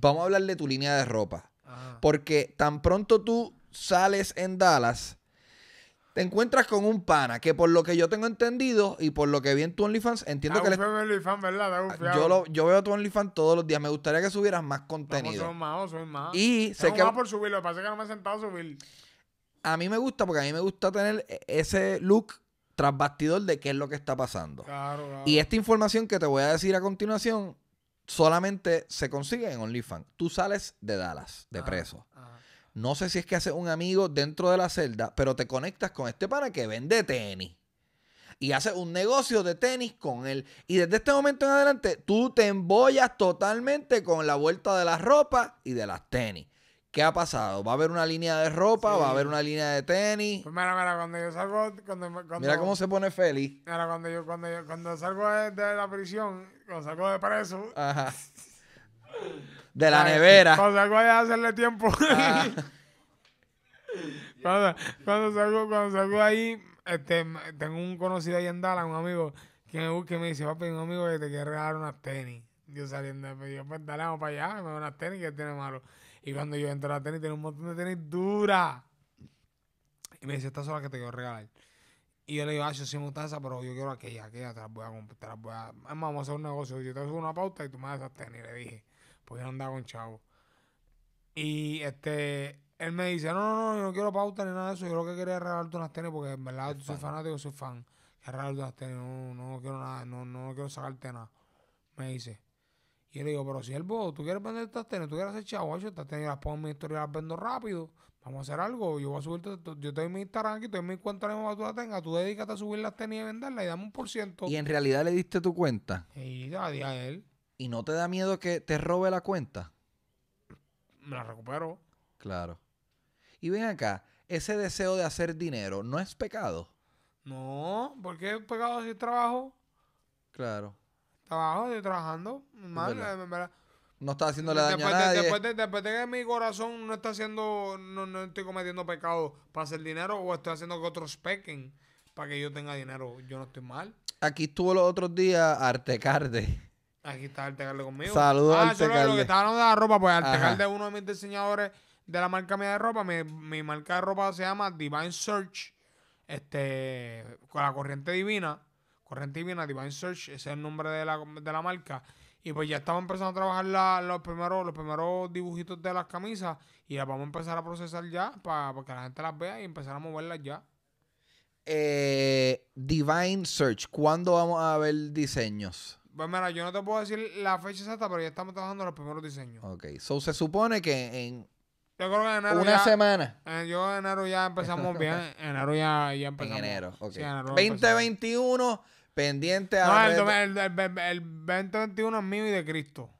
Vamos a hablar de tu línea de ropa. Ah. Porque tan pronto tú sales en Dallas, te encuentras con un pana que por lo que yo tengo entendido y por lo que vi en tu OnlyFans, entiendo que... Le... OnlyFans, ¿verdad? Yo, lo, veo tu OnlyFans todos los días. Me gustaría que subieras más contenido. Soy más, soy más. Y sé que... por subirlo. Pasa que no me he sentado a subir. A mí me gusta porque a mí me gusta tener e, ese look tras bastidor de qué es lo que está pasando. claro. Y esta información que te voy a decir a continuación solamente se consigue en OnlyFans. Tú sales de Dallas, de preso. No sé si es que haces un amigo dentro de la celda, pero te conectas con este para que vende tenis. Y haces un negocio de tenis con él. Y desde este momento en adelante, tú te embollas totalmente con la vuelta de la ropa y de las tenis. ¿Qué ha pasado? ¿Va a haber una línea de ropa? ¿Va a haber una línea de tenis? Pues mira, mira, cuando yo salgo... Cuando, cuando, mira cómo se pone Feli. Mira, cuando yo, cuando yo cuando salgo de, la prisión, cuando salgo de preso... Ajá. De la nevera. Cuando salgo de hacerle tiempo. Ah. cuando, cuando, salgo, cuando salgo ahí, este, tengo un conocido ahí en Dallas, un amigo, que me busca y me dice, papi, un amigo que te quiere regalar unas tenis. Yo saliendo, me yo pues dale, vamos para allá, me voy a unas tenis que tiene malo. Y cuando yo entro a la tenis, tiene un montón de tenis dura Y me dice, estas son las que te quiero regalar. Y yo le digo, ah, yo sí me pero yo quiero aquella, aquella, te las voy a comprar, te voy a... Además, vamos a hacer un negocio, yo te hago una pauta y tú me das esas tenis, le dije. Porque yo andaba con chavo. Y este, él me dice, no, no, no, yo no quiero pauta ni nada de eso, yo lo que quería es regalarte unas tenis, porque en verdad tú soy fanático, soy fan. Que regalarte unas tenis, no, no quiero nada, no, no quiero sacarte nada. Me dice. Y yo le digo, pero si siervo, tú quieres vender estas tenis, tú quieres hacer chavo, yo estas tenis las pongo en mi historia, las vendo rápido. Vamos a hacer algo. Yo voy a subirte, yo tengo mi Instagram aquí, tengo mi cuenta de tu tú la Tú dedícate a subir las tenis y venderlas y dame un por ciento. Y en realidad le diste tu cuenta. Y a él. ¿Y no te da miedo que te robe la cuenta? Me la recupero. Claro. Y ven acá, ese deseo de hacer dinero no es pecado. No, porque es pecado hacer trabajo. Claro. Trabajo, estoy trabajando. mal. No está haciéndole daño después, Después de, que mi corazón no está haciendo, no, estoy cometiendo pecado para hacer dinero o estoy haciendo que otros pequen para que yo tenga dinero, yo no estoy mal. Aquí estuvo los otros días Artecarde. Aquí está Artecarde conmigo. Saludos ah, Artecarde. Lo, que estaba hablando de la ropa, pues Artecarde es uno de mis diseñadores de la marca mía de ropa. Mi, mi marca de ropa se llama Divine Search. Este, con la corriente divina. Corren Divine Search, ese es el nombre de la, de la marca. Y pues ya estamos empezando a trabajar los, primeros, los primeros dibujitos de las camisas y las vamos a empezar a procesar ya para, que la gente las vea y empezar a moverlas ya. Eh, Divine Search, ¿cuándo vamos a ver diseños? Pues mira, yo no te puedo decir la fecha exacta, pero ya estamos trabajando los primeros diseños. Ok, so se supone que en yo creo que en enero Una semana. Eh, yo en enero ya empezamos bien. En enero ya, empezamos. En enero, ok. 2021. Pendiente a. No, el, el 2021 es mío y de Cristo.